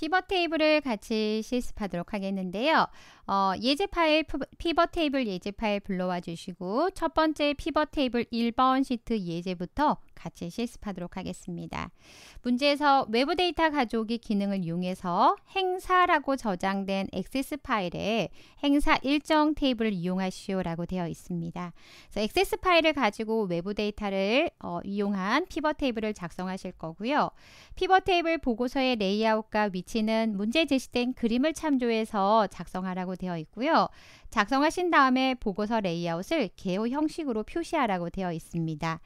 피벗 테이블을 같이 실습하도록 하겠는데요. 어, 예제 파일, 피벗 테이블 예제 파일 불러와 주시고 첫 번째 피벗 테이블 1번 시트 예제부터 같이 실습하도록 하겠습니다. 문제에서 외부 데이터 가져오기 기능을 이용해서 행사라고 저장된 액세스 파일에 행사 일정 테이블을 이용하시오라고 되어 있습니다. 그래서 액세스 파일을 가지고 외부 데이터를 어, 이용한 피벗 테이블을 작성하실 거고요. 피벗 테이블 보고서의 레이아웃과 위치는 문제 제시된 그림을 참조해서 작성하라고 되어 있고요. 작성하신 다음에 보고서 레이아웃을 개호 형식으로 표시하라고 되어 있습니다.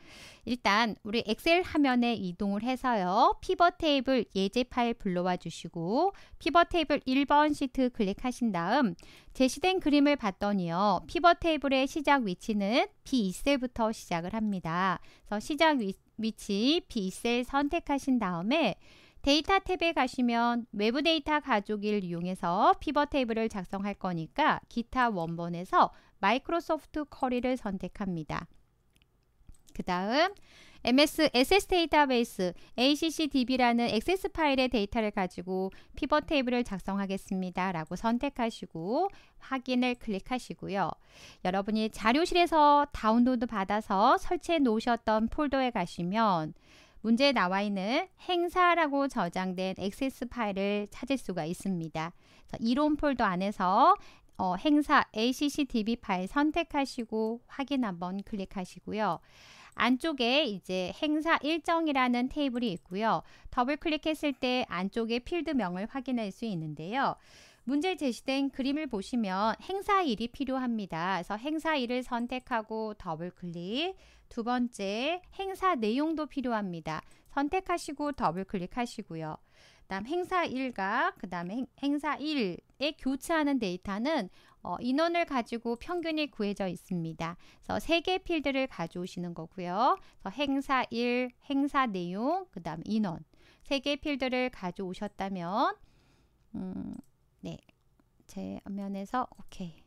일단 우리 엑셀 화면에 이동을 해서요. 피벗 테이블 예제 파일 불러와 주시고 피벗 테이블 1번 시트 클릭하신 다음 제시된 그림을 봤더니요. 피벗 테이블의 시작 위치는 B2셀부터 시작을 합니다. 그래서 시작 위, 위치 B2셀 선택하신 다음에 데이터 탭에 가시면 외부 데이터 가족을 이용해서 피벗 테이블을 작성할 거니까 기타 원본에서 마이크로소프트 커리를 선택합니다. 그 다음 MS SS 데이터베이스 ACCDB라는 액세스 파일의 데이터를 가지고 피벗 테이블을 작성하겠습니다. 라고 선택하시고 확인을 클릭하시고요. 여러분이 자료실에서 다운로드 받아서 설치해 놓으셨던 폴더에 가시면 문제에 나와 있는 행사라고 저장된 액세 파일을 찾을 수가 있습니다. 이론 폴더 안에서 어, 행사 ACCDB 파일 선택하시고 확인 한번 클릭하시고요. 안쪽에 이제 행사 일정이라는 테이블이 있고요. 더블 클릭했을 때 안쪽에 필드명을 확인할 수 있는데요. 문제 제시된 그림을 보시면 행사일이 필요합니다. 그래서 행사일을 선택하고 더블 클릭, 두 번째 행사 내용도 필요합니다. 선택하시고 더블 클릭하시고요. 그 다음 행사 일과그 다음에 행사 일에 교차하는 데이터는 어, 인원을 가지고 평균이 구해져 있습니다. 그래서 세 개 필드를 가져오시는 거고요. 그래서 행사 1, 행사 내용, 그 다음 인원 세 개 필드를 가져오셨다면 음, 네, 제 화면에서 오케이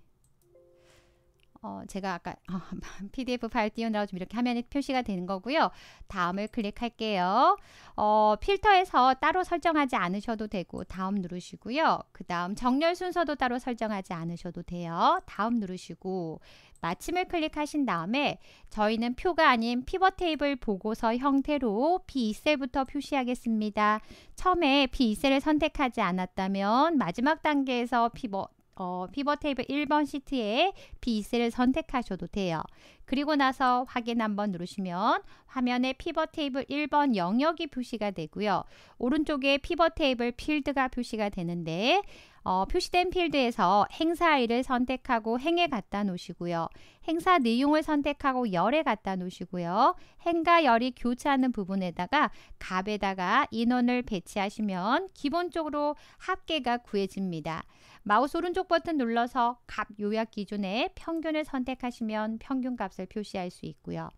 어, 제가 아까 어, PDF 파일 띄우느라 좀 이렇게 화면에 표시가 되는 거고요. 다음을 클릭할게요. 어, 필터에서 따로 설정하지 않으셔도 되고 다음 누르시고요. 그 다음 정렬 순서도 따로 설정하지 않으셔도 돼요. 다음 누르시고 마침을 클릭하신 다음에 저희는 표가 아닌 피벗 테이블 보고서 형태로 B2셀부터 표시하겠습니다. 처음에 B2셀을 선택하지 않았다면 마지막 단계에서 피벗 어, 피벗 테이블 1번 시트에 B2를 선택하셔도 돼요. 그리고 나서 확인 한번 누르시면 화면에 피벗 테이블 1번 영역이 표시가 되고요. 오른쪽에 피벗 테이블 필드가 표시가 되는데 어, 표시된 필드에서 행사일을 선택하고 행에 갖다 놓으시고요. 행사 내용을 선택하고 열에 갖다 놓으시고요. 행과 열이 교차하는 부분에다가 값에다가 인원을 배치하시면 기본적으로 합계가 구해집니다. 마우스 오른쪽 버튼 눌러서 값 요약 기준의 평균을 선택하시면 평균값을 표시할 수 있고요.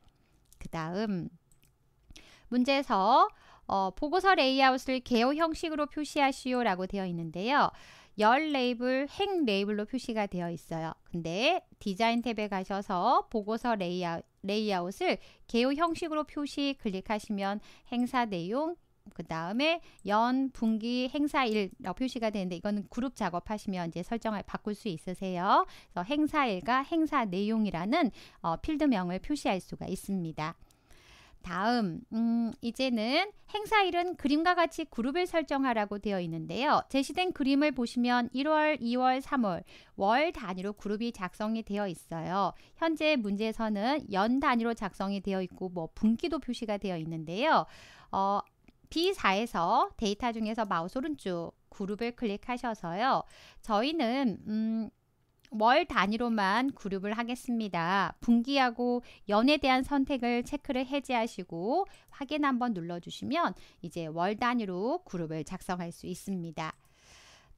그 다음 문제에서 어, 보고서 레이아웃을 개요 형식으로 표시하시오 라고 되어 있는데요. 열 레이블, 행 레이블로 표시가 되어 있어요. 근데 디자인 탭에 가셔서 보고서 레이아웃, 레이아웃을 개요 형식으로 표시 클릭하시면 행사 내용, 그 다음에 연, 분기, 행사일 어, 표시가 되는데 이거는 그룹 작업하시면 이제 설정을 바꿀 수 있으세요. 그래서 행사일과 행사 내용이라는 어, 필드명을 표시할 수가 있습니다. 다음 음, 이제는 행사일은 그림과 같이 그룹을 설정하라고 되어 있는데요. 제시된 그림을 보시면 1월, 2월, 3월 월 단위로 그룹이 작성이 되어 있어요. 현재 문제에서는 연 단위로 작성이 되어 있고 뭐 분기도 표시가 되어 있는데요. 어, B4에서 데이터 중에서 마우스 오른쪽 그룹을 클릭하셔서요. 저희는 음, 월 단위로만 그룹을 하겠습니다. 분기하고 연에 대한 선택을 체크를 해제하시고 확인 한번 눌러주시면 이제 월 단위로 그룹을 작성할 수 있습니다.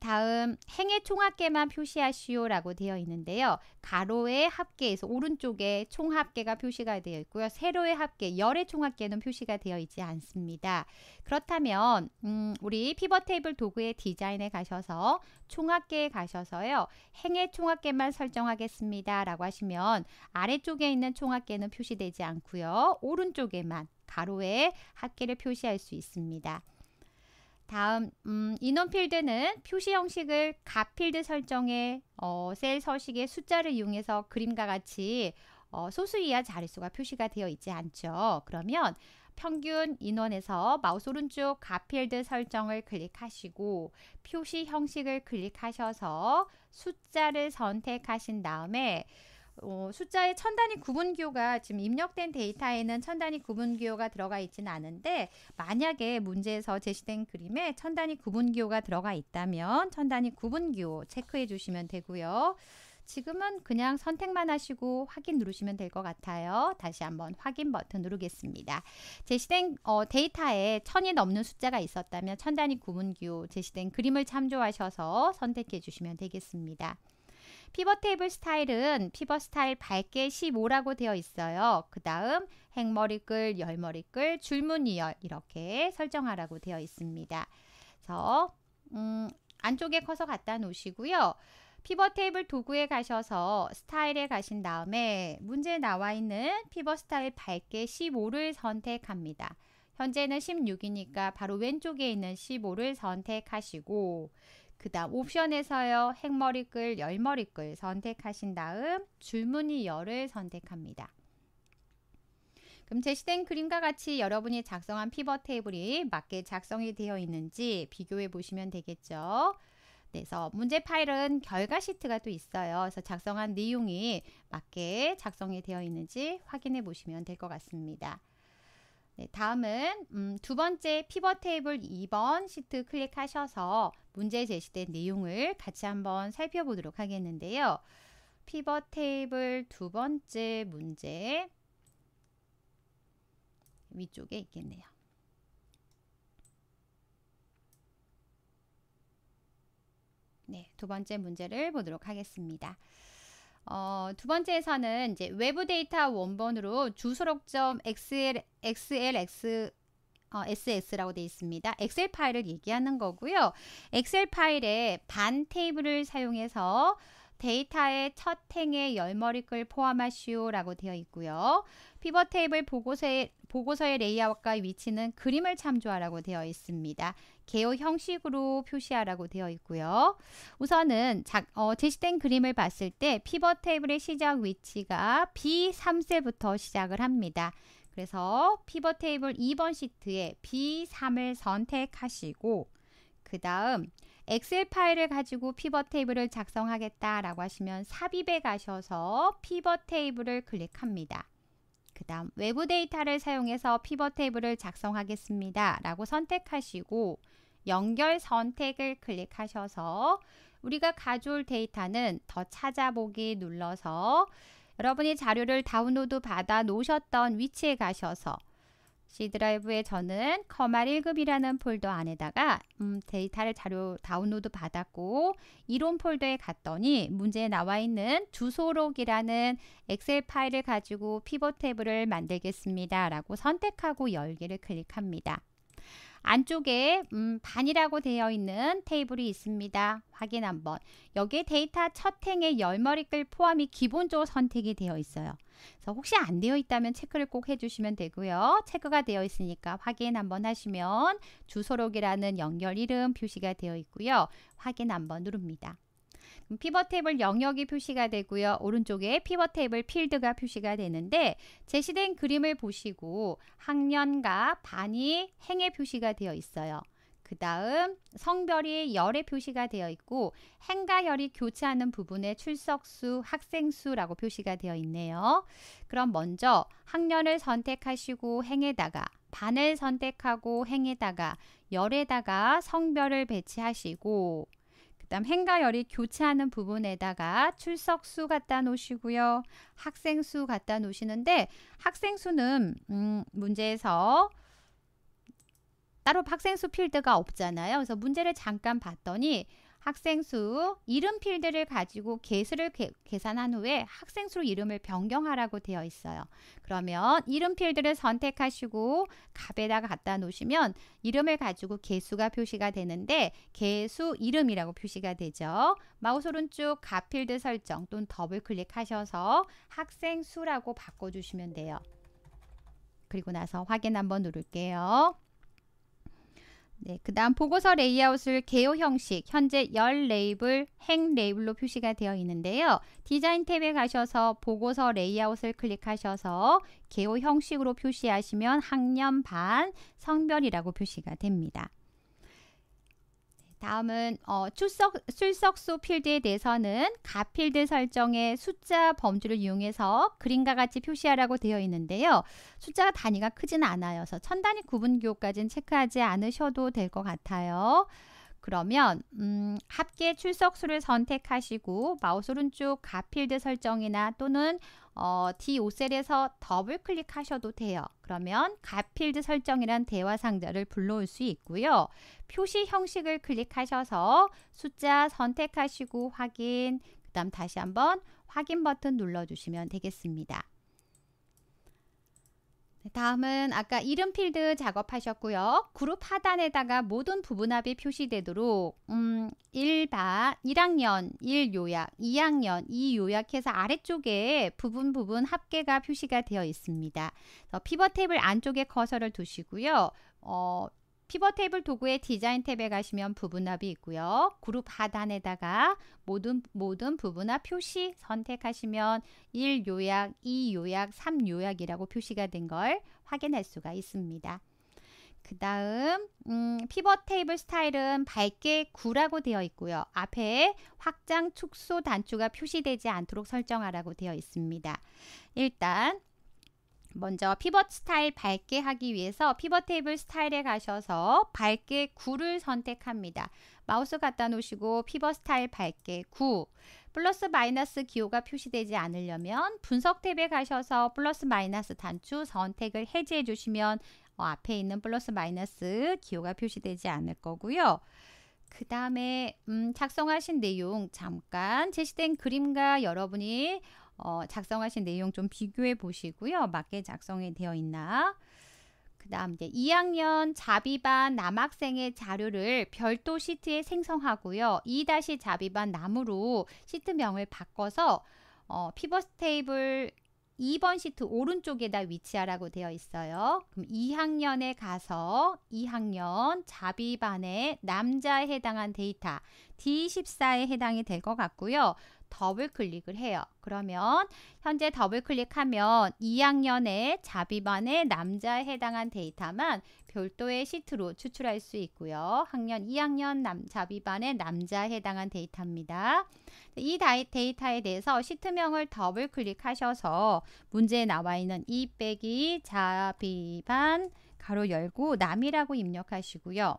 다음 행의 총합계만 표시하시오라고 되어 있는데요. 가로의 합계에서 오른쪽에 총합계가 표시가 되어 있고요. 세로의 합계, 열의 총합계는 표시가 되어 있지 않습니다. 그렇다면 음, 우리 피벗 테이블 도구의 디자인에 가셔서 총합계에 가셔서요. 행의 총합계만 설정하겠습니다. 라고 하시면 아래쪽에 있는 총합계는 표시되지 않고요. 오른쪽에만 가로의 합계를 표시할 수 있습니다. 다음 음, 인원필드는 표시 형식을 가필드 설정에 어, 셀 서식의 숫자를 이용해서 그림과 같이 어, 소수 이하 자릿수가 표시가 되어 있지 않죠. 그러면 평균 인원에서 마우스 오른쪽 가필드 설정을 클릭하시고 표시 형식을 클릭하셔서 숫자를 선택하신 다음에 어, 숫자의 천 단위 구분 기호가 지금 입력된 데이터에는 천 단위 구분 기호가 들어가 있지는 않은데 만약에 문제에서 제시된 그림에 천 단위 구분 기호가 들어가 있다면 천 단위 구분 기호 체크해 주시면 되고요. 지금은 그냥 선택만 하시고 확인 누르시면 될 것 같아요. 다시 한번 확인 버튼 누르겠습니다. 제시된 어, 데이터에 천이 넘는 숫자가 있었다면 천 단위 구분 기호 제시된 그림을 참조하셔서 선택해 주시면 되겠습니다. 피벗 테이블 스타일은 피벗 스타일 밝게 15라고 되어 있어요. 그 다음 행머리글, 열머리글, 줄무늬열 이렇게 설정하라고 되어 있습니다. 그래서 음, 안쪽에 커서 갖다 놓으시고요. 피벗 테이블 도구에 가셔서 스타일에 가신 다음에 문제에 나와 있는 피벗 스타일 밝게 15를 선택합니다. 현재는 16이니까 바로 왼쪽에 있는 15를 선택하시고 그 다음 옵션에서요. 핵머리글, 열머리글 선택하신 다음 줄무늬 열을 선택합니다. 그럼 제시된 그림과 같이 여러분이 작성한 피벗 테이블이 맞게 작성이 되어 있는지 비교해 보시면 되겠죠. 네, 그래서 문제 파일은 결과 시트가 또 있어요. 그래서 작성한 내용이 맞게 작성이 되어 있는지 확인해 보시면 될 것 같습니다. 네, 다음은 음, 두 번째 피벗 테이블 2번 시트 클릭하셔서 문제 제시된 내용을 같이 한번 살펴보도록 하겠는데요. 피벗 테이블 두 번째 문제 위쪽에 있겠네요. 네, 두 번째 문제를 보도록 하겠습니다. 어, 두 번째에서는 이제 외부 데이터 원본으로 주소록점 XL, XLX 어, SS라고 되어 있습니다. 엑셀 파일을 얘기하는 거고요. 엑셀 파일에 반 테이블을 사용해서 데이터의 첫 행의 열머리글 포함하시오라고 되어 있고요. 피벗 테이블 보고서의, 보고서의 레이아웃과 위치는 그림을 참조하라고 되어 있습니다. 개요 형식으로 표시하라고 되어 있고요. 우선은 자, 어, 제시된 그림을 봤을 때 피벗 테이블의 시작 위치가 b 3세부터 시작을 합니다. 그래서 피벗 테이블 2번 시트에 B3을 선택하시고 그 다음 엑셀 파일을 가지고 피벗 테이블을 작성하겠다라고 하시면 삽입에 가셔서 피벗 테이블을 클릭합니다. 그 다음 외부 데이터를 사용해서 피벗 테이블을 작성하겠습니다 라고 선택하시고 연결 선택을 클릭하셔서 우리가 가져올 데이터는 더 찾아보기 눌러서 여러분이 자료를 다운로드 받아 놓으셨던 위치에 가셔서 C드라이브에 저는 커말 1급이라는 폴더 안에다가 음, 데이터를 자료 다운로드 받았고 이론 폴더에 갔더니 문제에 나와 있는 주소록이라는 엑셀 파일을 가지고 피벗 테이블을 만들겠습니다. 라고 선택하고 열기를 클릭합니다. 안쪽에 음, 반이라고 되어 있는 테이블이 있습니다. 확인 한번. 여기에 데이터 첫 행에 열머리글 포함이 기본적으로 선택이 되어 있어요. 그래서 혹시 안 되어 있다면 체크를 꼭 해주시면 되고요. 체크가 되어 있으니까 확인 한번 하시면 주소록이라는 연결 이름 표시가 되어 있고요. 확인 한번 누릅니다. 피벗 테이블 영역이 표시가 되고요. 오른쪽에 피벗 테이블 필드가 표시가 되는데 제시된 그림을 보시고 학년과 반이 행에 표시가 되어 있어요. 그 다음 성별이 열에 표시가 되어 있고 행과 열이 교차하는 부분에 출석수, 학생수라고 표시가 되어 있네요. 그럼 먼저 학년을 선택하시고 행에다가 반을 선택하고 행에다가 열에다가 성별을 배치하시고 그다음 행가열이 교차하는 부분에다가 출석수 갖다 놓으시고요. 학생수 갖다 놓으시는데 학생수는 음, 문제에서 따로 학생수 필드가 없잖아요. 그래서 문제를 잠깐 봤더니 학생 수 이름 필드를 가지고 개수를 개, 계산한 후에 학생 수 이름을 변경하라고 되어 있어요. 그러면 이름 필드를 선택하시고 값에다가 갖다 놓으시면 이름을 가지고 개수가 표시가 되는데 개수 이름이라고 표시가 되죠. 마우스 오른쪽 값 필드 설정 또는 더블 클릭하셔서 학생 수라고 바꿔주시면 돼요. 그리고 나서 확인 한번 누를게요. 네, 그 다음 보고서 레이아웃을 개요 형식, 현재 열 레이블, 행 레이블로 표시가 되어 있는데요. 디자인 탭에 가셔서 보고서 레이아웃을 클릭하셔서 개요 형식으로 표시하시면 학년 반, 성별이라고 표시가 됩니다. 다음은 어, 출석, 출석수 필드에 대해서는 가필드 설정의 숫자 범주를 이용해서 그림과 같이 표시하라고 되어 있는데요. 숫자 단위가 크진 않아요. 그래서 천 단위 구분 기호까지는 체크하지 않으셔도 될 것 같아요. 그러면 음, 합계 출석수를 선택하시고 마우스 오른쪽 가필드 설정이나 또는 어, D5셀에서 더블 클릭하셔도 돼요. 그러면 가필드 설정이란 대화 상자를 불러올 수 있고요. 표시 형식을 클릭하셔서 숫자 선택하시고 확인, 그 다음 다시 한번 확인 버튼 눌러주시면 되겠습니다. 네, 다음은 아까 이름 필드 작업하셨고요. 그룹 하단에다가 모든 부분합이 표시되도록 음, 1반, 1학년 1요약, 2학년 2요약해서 아래쪽에 부분 부분 합계가 표시가 되어 있습니다. 피벗 탭을 안쪽에 커서를 두시고요. 어, 피벗 테이블 도구의 디자인 탭에 가시면 부분합이 있고요. 그룹 하단에다가 모든 모든 부분합 표시 선택하시면 1 요약, 2 요약, 3 요약이라고 표시가 된 걸 확인할 수가 있습니다. 그 다음 음, 피벗 테이블 스타일은 밝게 9라고 되어 있고요. 앞에 확장, 축소, 단추가 표시되지 않도록 설정하라고 되어 있습니다. 일단 먼저 피벗 스타일 밝게 하기 위해서 피벗 테이블 스타일에 가셔서 밝게 9를 선택합니다. 마우스 갖다 놓으시고 피벗 스타일 밝게 9 플러스 마이너스 기호가 표시되지 않으려면 분석 탭에 가셔서 플러스 마이너스 단추 선택을 해제해 주시면 어, 앞에 있는 플러스 마이너스 기호가 표시되지 않을 거고요. 그 다음에 음, 작성하신 내용 잠깐 제시된 그림과 여러분이 어, 작성하신 내용 좀 비교해 보시고요. 맞게 작성이 되어 있나. 그 다음 이제 2학년 자비반 남학생의 자료를 별도 시트에 생성하고요. 2-자비반 다시 남으로 시트명을 바꿔서 어, 피벗 테이블 2번 시트 오른쪽에다 위치하라고 되어 있어요. 그럼 2학년에 가서 2학년 자비반의 남자에 해당한 데이터 D14에 해당이 될 것 같고요. 더블 클릭을 해요. 그러면 현재 더블 클릭하면 2학년의 자비반의 남자에 해당한 데이터만 별도의 시트로 추출할 수 있고요. 학년 2학년 남, 자비반의 남자에 해당한 데이터입니다. 이 데이터에 대해서 시트명을 더블 클릭하셔서 문제에 나와 있는 이 빼기 자비반 가로 열고 남이라고 입력하시고요.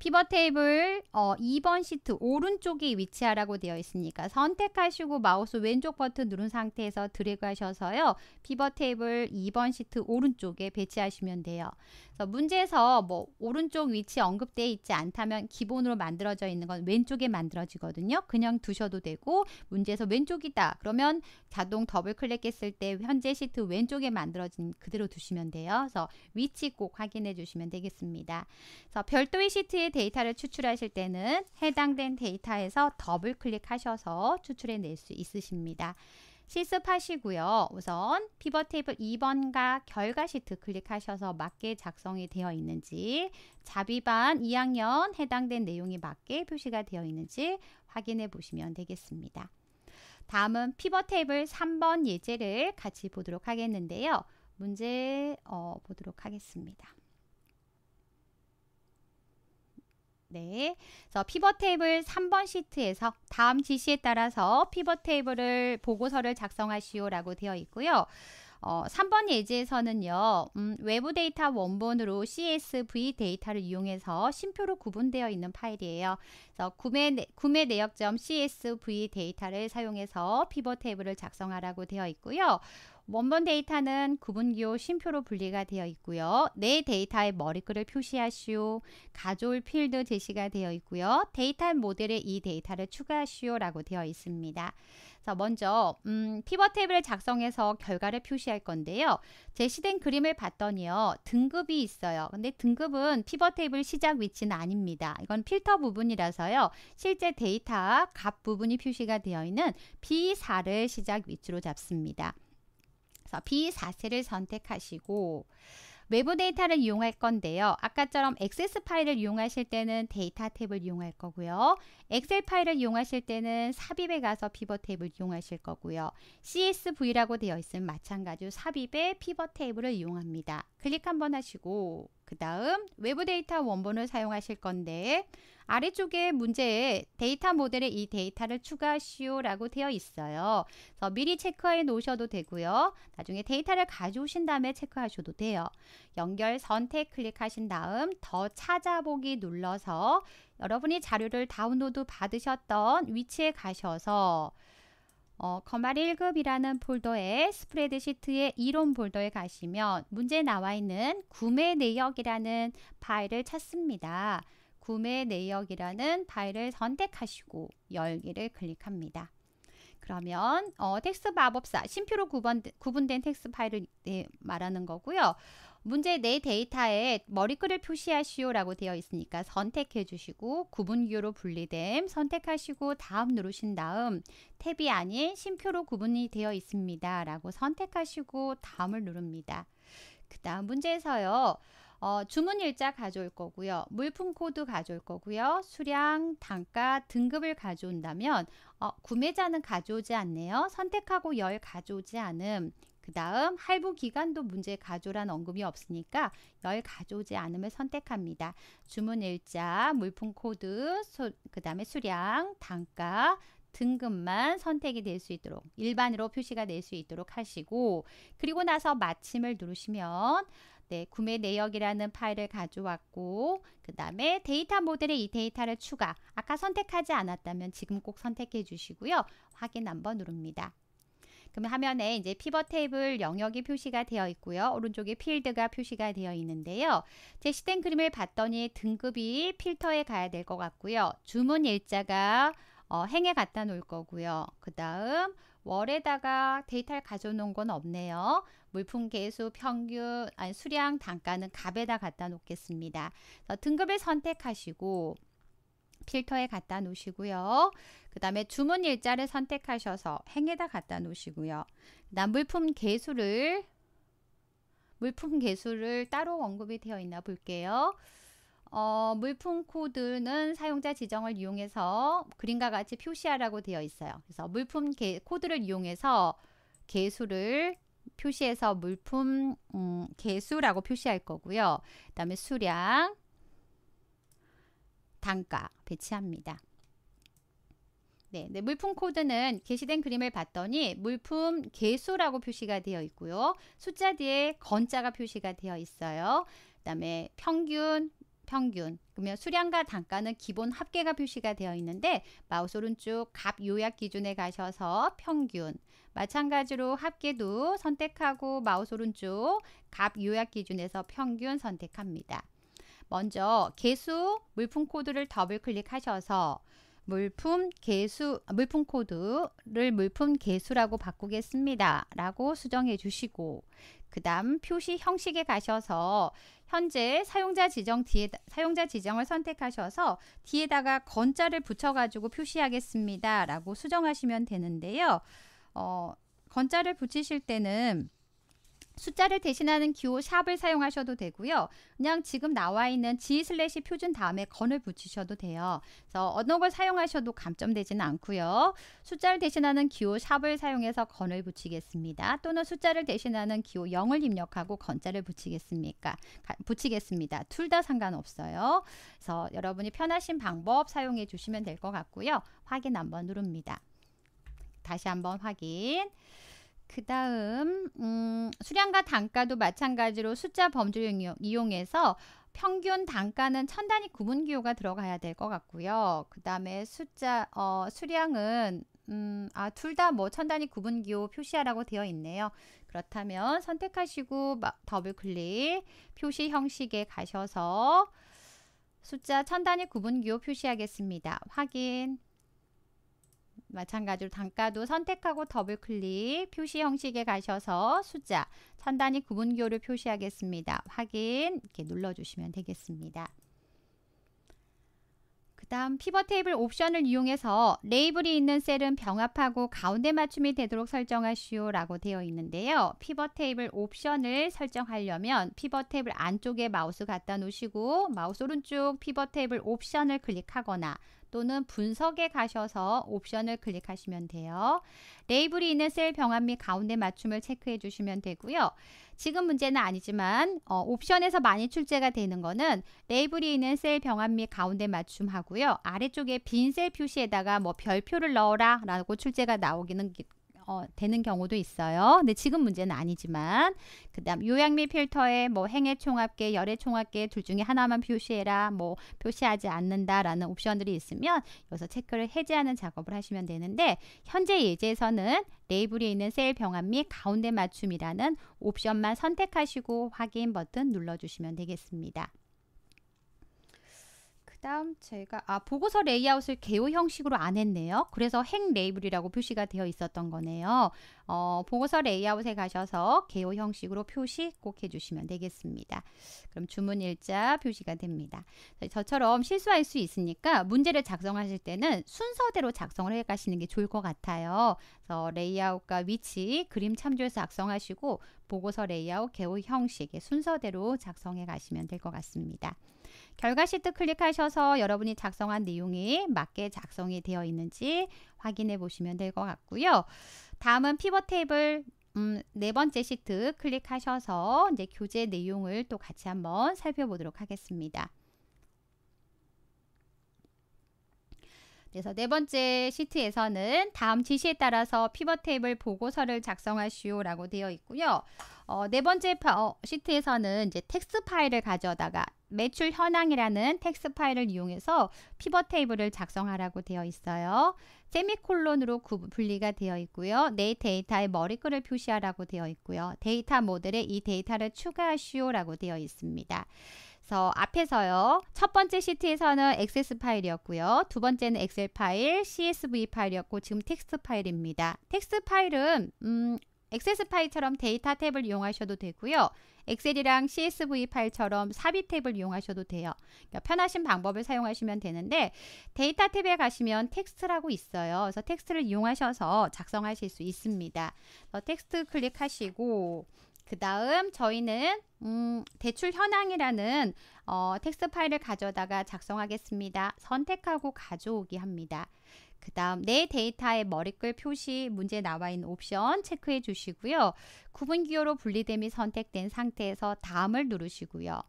피벗 테이블 어, 2번 시트 오른쪽에 위치하라고 되어 있으니까 선택하시고 마우스 왼쪽 버튼 누른 상태에서 드래그 하셔서요. 피벗 테이블 2번 시트 오른쪽에 배치하시면 돼요. 그래서 문제에서 뭐 오른쪽 위치 언급되어 있지 않다면 기본으로 만들어져 있는 건 왼쪽에 만들어지거든요. 그냥 두셔도 되고 문제에서 왼쪽이다. 그러면 자동 더블 클릭했을 때 현재 시트 왼쪽에 만들어진 그대로 두시면 돼요. 그래서 위치 꼭 확인해 주시면 되겠습니다. 그래서 별도의 시트에 데이터를 추출하실 때는 해당된 데이터에서 더블 클릭하셔서 추출해 낼 수 있으십니다. 실습하시고요. 우선 피벗 테이블 2번과 결과 시트 클릭하셔서 맞게 작성이 되어 있는지 자비반 2학년 해당된 내용이 맞게 표시가 되어 있는지 확인해 보시면 되겠습니다. 다음은 피벗 테이블 3번 예제를 같이 보도록 하겠는데요. 문제 어, 보도록 하겠습니다. 네. 그래서 피벗 테이블 3번 시트에서 다음 지시에 따라서 피벗 테이블을 보고서를 작성하시오라고 되어 있고요. 어, 3번 예제에서는요. 음, 외부 데이터 원본으로 CSV 데이터를 이용해서 심표로 구분되어 있는 파일이에요. 그래서 구매, 구매 내역점 CSV 데이터를 사용해서 피벗 테이블을 작성하라고 되어 있고요. 원본 데이터는 구분기호 쉼표로 분리가 되어 있고요. 내 데이터의 머리글을 표시하시오. 가져올 필드 제시가 되어 있고요. 데이터 모델에 이 데이터를 추가하시오라고 되어 있습니다. 자, 먼저 음, 피벗 테이블을 작성해서 결과를 표시할 건데요. 제시된 그림을 봤더니요. 등급이 있어요. 근데 등급은 피벗 테이블 시작 위치는 아닙니다. 이건 필터 부분이라서요. 실제 데이터 값 부분이 표시가 되어 있는 B4를 시작 위치로 잡습니다. 그래서 B4세를 선택하시고 외부 데이터를 이용할 건데요. 아까처럼 액세스 파일을 이용하실 때는 데이터 탭을 이용할 거고요. 엑셀 파일을 이용하실 때는 삽입에 가서 피벗 탭을 이용하실 거고요. CSV라고 되어 있으면 마찬가지로 삽입에 피벗 테이블을 이용합니다. 클릭 한번 하시고 그 다음 외부 데이터 원본을 사용하실 건데 아래쪽에 문제에 데이터 모델에 이 데이터를 추가하시오 라고 되어 있어요. 그래서 미리 체크해 놓으셔도 되고요. 나중에 데이터를 가져오신 다음에 체크하셔도 돼요. 연결 선택 클릭하신 다음 더 찾아보기 눌러서 여러분이 자료를 다운로드 받으셨던 위치에 가셔서 어, 커마 1급이라는 폴더에 스프레드 시트의 이론 폴더에 가시면 문제 에 나와 있는 구매 내역이라는 파일을 찾습니다. 구매 내역이라는 파일을 선택하시고 열기를 클릭합니다. 그러면 어, 텍스 마법사, 심표로 구분, 된 텍스 파일을 네, 말하는 거고요. 문제 내 데이터에 머리글을 표시하시오라고 되어 있으니까 선택해 주시고 구분기호로 분리됨 선택하시고 다음 누르신 다음 탭이 아닌 심표로 구분이 되어 있습니다. 라고 선택하시고 다음을 누릅니다. 그 다음 문제에서요. 어, 주문 일자 가져올 거고요. 물품 코드 가져올 거고요. 수량, 단가, 등급을 가져온다면 어, 구매자는 가져오지 않네요. 선택하고 열 가져오지 않음. 그 다음 할부 기간도 문제 가조란 언급이 없으니까 열 가져오지 않음을 선택합니다. 주문 일자, 물품 코드, 그 다음에 수량, 단가, 등급만 선택이 될 수 있도록 일반으로 표시가 될 수 있도록 하시고 그리고 나서 마침을 누르시면 네, 구매 내역이라는 파일을 가져왔고 그 다음에 데이터 모델에 이 데이터를 추가 아까 선택하지 않았다면 지금 꼭 선택해 주시고요. 확인 한번 누릅니다. 그럼 화면에 이제 피벗 테이블 영역이 표시가 되어 있고요. 오른쪽에 필드가 표시가 되어 있는데요. 제 시댄 그림을 봤더니 등급이 필터에 가야 될 것 같고요. 주문 일자가 어, 행에 갖다 놓을 거고요. 그 다음 월에다가 데이터를 가져놓은 건 없네요. 물품 개수, 평균, 아니, 수량, 단가는 값에다 갖다 놓겠습니다. 등급을 선택하시고 필터에 갖다 놓으시고요. 그 다음에 주문 일자를 선택하셔서 행에다 갖다 놓으시고요. 난 물품 개수를 물품 개수를 따로 언급이 되어 있나 볼게요. 어, 물품 코드는 사용자 지정을 이용해서 그림과 같이 표시하라고 되어 있어요. 그래서 물품 개, 코드를 이용해서 개수를 표시해서 물품 음, 개수라고 표시할 거고요. 그 다음에 수량, 단가 배치합니다. 네, 네, 물품 코드는 게시된 그림을 봤더니 물품 개수라고 표시가 되어 있고요. 숫자 뒤에 건자가 표시가 되어 있어요. 그 다음에 평균, 평균. 그러면 수량과 단가는 기본 합계가 표시가 되어 있는데 마우스 오른쪽 값 요약 기준에 가셔서 평균. 마찬가지로 합계도 선택하고 마우스 오른쪽 값 요약 기준에서 평균 선택합니다. 먼저 개수 물품 코드를 더블 클릭하셔서 물품 개수 아, 물품 코드를 물품 개수라고 바꾸겠습니다. 라고 수정해 주시고 그 다음 표시 형식에 가셔서 현재 사용자 지정 뒤에 사용자 지정을 선택하셔서 뒤에다가 건자를 붙여 가지고 표시하겠습니다. 라고 수정하시면 되는데요. 어, 건자를 붙이실 때는 숫자를 대신하는 기호 샵을 사용하셔도 되고요. 그냥 지금 나와 있는 G 슬래시 표준 다음에 건을 붙이셔도 돼요. 그래서 어느 걸 사용하셔도 감점되지는 않고요. 숫자를 대신하는 기호 샵을 사용해서 건을 붙이겠습니다. 또는 숫자를 대신하는 기호 0을 입력하고 건자를 붙이겠습니까? 붙이겠습니다. 둘 다 상관없어요. 그래서 여러분이 편하신 방법 사용해 주시면 될 것 같고요. 확인 한번 누릅니다. 다시 한번 확인. 그 다음 음, 수량과 단가도 마찬가지로 숫자 범주를 이용해서 평균 단가는 천 단위 구분 기호가 들어가야 될 것 같고요. 그 다음에 숫자 어, 수량은 음, 아, 둘 다 뭐 천 단위 구분 기호 표시하라고 되어 있네요. 그렇다면 선택하시고 더블 클릭 표시 형식에 가셔서 숫자 천 단위 구분 기호 표시하겠습니다. 확인. 마찬가지로 단가도 선택하고 더블 클릭 표시 형식에 가셔서 숫자 천단위 구분교를 표시하겠습니다. 확인 이렇게 눌러주시면 되겠습니다. 그 다음 피벗 테이블 옵션을 이용해서 레이블이 있는 셀은 병합하고 가운데 맞춤이 되도록 설정하시오 라고 되어 있는데요. 피벗 테이블 옵션을 설정하려면 피벗 테이블 안쪽에 마우스 갖다 놓으시고 마우스 오른쪽 피벗 테이블 옵션을 클릭하거나 또는 분석에 가셔서 옵션을 클릭하시면 돼요. 레이블이 있는 셀 병합 및 가운데 맞춤을 체크해 주시면 되고요. 지금 문제는 아니지만 어, 옵션에서 많이 출제가 되는 거는 레이블이 있는 셀 병합 및 가운데 맞춤 하고요. 아래쪽에 빈 셀 표시에다가 뭐 별표를 넣어라 라고 출제가 나오기는 어, 되는 경우도 있어요. 근데 지금 문제는 아니지만 그 다음 요약 및 필터에 뭐 행해 총합계, 열의 총합계 둘 중에 하나만 표시해라, 뭐 표시하지 않는다라는 옵션들이 있으면 여기서 체크를 해제하는 작업을 하시면 되는데 현재 예제에서는 레이블이 있는 셀 병합 및 가운데 맞춤이라는 옵션만 선택하시고 확인 버튼 눌러주시면 되겠습니다. 그다음 제가 아 보고서 레이아웃을 개요 형식으로 안 했네요. 그래서 행 레이블이라고 표시가 되어 있었던 거네요. 어, 보고서 레이아웃에 가셔서 개요 형식으로 표시 꼭 해주시면 되겠습니다. 그럼 주문 일자 표시가 됩니다. 네, 저처럼 실수할 수 있으니까 문제를 작성하실 때는 순서대로 작성을 해 가시는 게 좋을 것 같아요. 그래서 레이아웃과 위치, 그림 참조해서 작성하시고 보고서 레이아웃 개요 형식의 순서대로 작성해 가시면 될 것 같습니다. 결과 시트 클릭하셔서 여러분이 작성한 내용이 맞게 작성이 되어 있는지 확인해 보시면 될 것 같고요. 다음은 피벗 테이블 음, 네 번째 시트 클릭하셔서 이제 교재 내용을 또 같이 한번 살펴보도록 하겠습니다. 그래서 네 번째 시트에서는 다음 지시에 따라서 피벗 테이블 보고서를 작성하시오라고 되어 있고요. 어, 네 번째 파, 어, 시트에서는 이제 텍스 트 파일을 가져다가 매출 현황이라는 텍스 트 파일을 이용해서 피벗 테이블을 작성하라고 되어 있어요. 세미콜론으로 구, 분리가 되어 있고요. 내 데이터의 머리글을 표시하라고 되어 있고요. 데이터 모델에 이 데이터를 추가하시오라고 되어 있습니다. 그래서 앞에서요. 첫 번째 시트에서는 XS 파일이었고요. 두 번째는 엑셀 파일, CSV 파일이었고 지금 텍스트 파일입니다. 텍스트 파일은 음, 엑세스 파일처럼 데이터 탭을 이용하셔도 되고요. 엑셀이랑 CSV 파일처럼 삽입 탭을 이용하셔도 돼요. 그러니까 편하신 방법을 사용하시면 되는데 데이터 탭에 가시면 텍스트라고 있어요. 그래서 텍스트를 이용하셔서 작성하실 수 있습니다. 텍스트 클릭하시고 그 다음 저희는 음, 대출 현황이라는 어, 텍스트 파일을 가져다가 작성하겠습니다. 선택하고 가져오기 합니다. 그 다음 내 데이터의 머리글 표시 문제 나와 있는 옵션 체크해 주시고요. 구분 기호로 분리됨이 선택된 상태에서 다음을 누르시고요.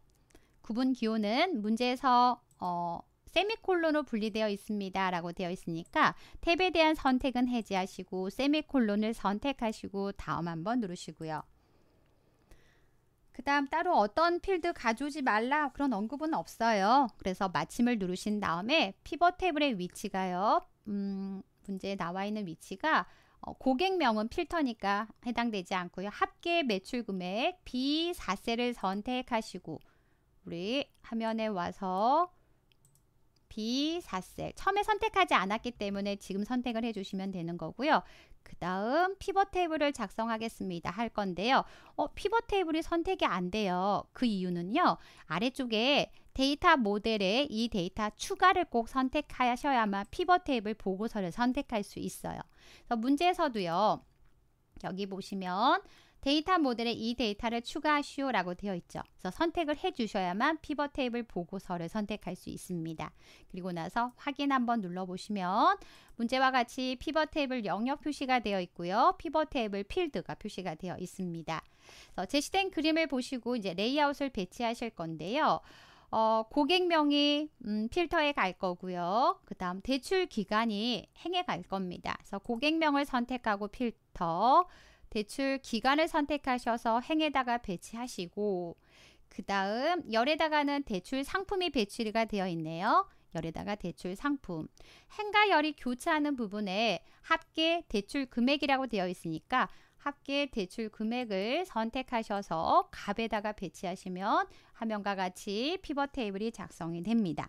구분 기호는 문제에서 어, 세미콜론으로 분리되어 있습니다 라고 되어 있으니까 탭에 대한 선택은 해제하시고 세미콜론을 선택하시고 다음 한번 누르시고요. 그 다음 따로 어떤 필드 가져오지 말라 그런 언급은 없어요. 그래서 마침을 누르신 다음에 피벗 테이블의 위치가요. 음, 문제에 나와 있는 위치가 어, 고객명은 필터니까 해당되지 않고요. 합계 매출 금액 B4세를 선택하시고 우리 화면에 와서 b 4세 처음에 선택하지 않았기 때문에 지금 선택을 해주시면 되는 거고요. 그 다음 피벗 테이블을 작성하겠습니다 할 건데요. 어, 피벗 테이블이 선택이 안 돼요. 그 이유는요. 아래쪽에 데이터 모델에 이 데이터 추가를 꼭 선택하셔야만 피벗 테이블 보고서를 선택할 수 있어요. 그래서 문제에서도요. 여기 보시면 데이터 모델에 이 데이터를 추가하시오 라고 되어 있죠. 그래서 선택을 해 주셔야만 피벗 테이블 보고서를 선택할 수 있습니다. 그리고 나서 확인 한번 눌러보시면 문제와 같이 피벗 테이블 영역 표시가 되어 있고요. 피벗 테이블 필드가 표시가 되어 있습니다. 그래서 제시된 그림을 보시고 이제 레이아웃을 배치하실 건데요. 어, 고객명이 음, 필터에 갈 거고요. 그 다음 대출 기간이 행에 갈 겁니다. 그래서 고객명을 선택하고 필터 대출 기간을 선택하셔서 행에다가 배치하시고 그 다음 열에다가는 대출 상품이 배치가 되어 있네요. 열에다가 대출 상품 행과 열이 교차하는 부분에 합계 대출 금액이라고 되어 있으니까 합계 대출 금액을 선택하셔서 값에다가 배치하시면 화면과 같이 피벗 테이블이 작성이 됩니다.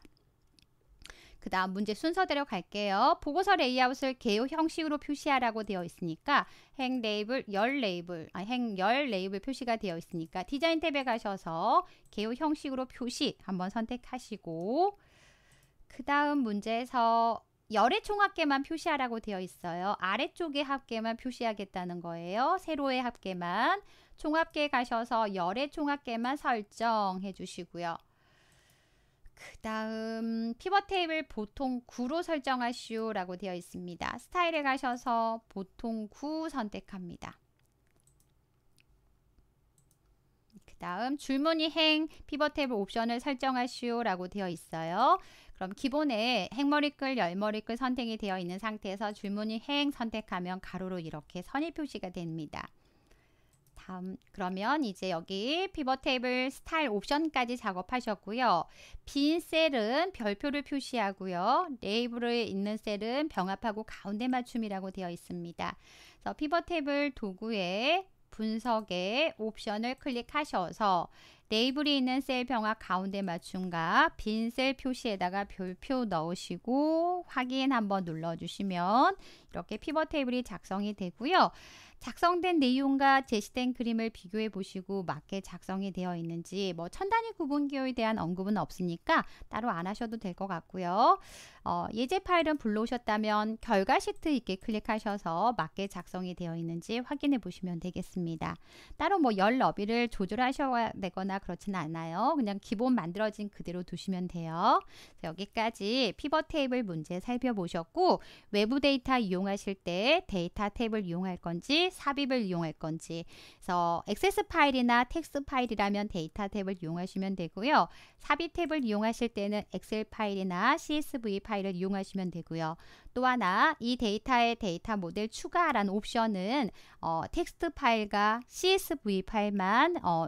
그 다음 문제 순서대로 갈게요. 보고서 레이아웃을 개요 형식으로 표시하라고 되어 있으니까 행 레이블, 열 레이블, 아, 행열 레이블 표시가 되어 있으니까 디자인 탭에 가셔서 개요 형식으로 표시 한번 선택하시고 그 다음 문제에서 열의 총 합계만 표시하라고 되어 있어요. 아래쪽의 합계만 표시하겠다는 거예요. 세로의 합계만. 총합계 에 가셔서 열의 총합계만 설정해 주시고요. 그 다음 피벗 테이블 보통 9로 설정하시오 라고 되어 있습니다. 스타일에 가셔서 보통 9 선택합니다. 그 다음 줄무늬 행 피벗 테이블 옵션을 설정하시오 라고 되어 있어요. 그럼 기본에 행머리글, 열머리글 선택이 되어 있는 상태에서 줄무늬 행 선택하면 가로로 이렇게 선이 표시가 됩니다. 다음 그러면 이제 여기 피벗 테이블 스타일 옵션까지 작업하셨고요. 빈 셀은 별표를 표시하고요. 레이블에 있는 셀은 병합하고 가운데 맞춤이라고 되어 있습니다. 그래서 피벗 테이블 도구에 분석에 옵션을 클릭하셔서 레이블이 있는 셀 병합 가운데 맞춤과 빈 셀 표시에다가 별표 넣으시고 확인 한번 눌러주시면 이렇게 피벗 테이블이 작성이 되고요. 작성된 내용과 제시된 그림을 비교해 보시고 맞게 작성이 되어 있는지 뭐 천 단위 구분 기호에 대한 언급은 없으니까 따로 안 하셔도 될 것 같고요. 어, 예제 파일은 불러오셨다면 결과 시트 있게 클릭하셔서 맞게 작성이 되어 있는지 확인해 보시면 되겠습니다. 따로 뭐 열 너비를 조절하셔야 되거나 그렇지 않아요. 그냥 기본 만들어진 그대로 두시면 돼요. 여기까지 피벗 테이블 문제 살펴보셨고 외부 데이터 이용하실 때 데이터 탭을 이용할 건지 삽입을 이용할 건지 그래서 액세스 파일이나 텍스 파일이라면 데이터 탭을 이용하시면 되고요. 삽입 탭을 이용하실 때는 엑셀 파일이나 CSV 파일 파일을 이용하시면 되고요. 또 하나 이 데이터의 데이터 모델 추가라는 옵션은 어, 텍스트 파일과 CSV 파일만 어,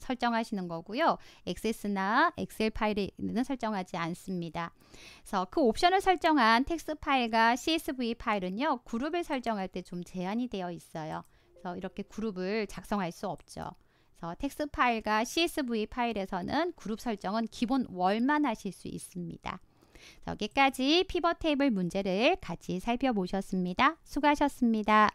설정하시는 거고요. 액세스나 엑셀 파일에는 설정하지 않습니다. 그래서 그 옵션을 설정한 텍스트 파일과 CSV 파일은요. 그룹을 설정할 때 좀 제한이 되어 있어요. 그래서 이렇게 그룹을 작성할 수 없죠. 그래서 텍스트 파일과 CSV 파일에서는 그룹 설정은 기본 월만 하실 수 있습니다. 여기까지 피벗 테이블 문제를 같이 살펴보셨습니다. 수고하셨습니다.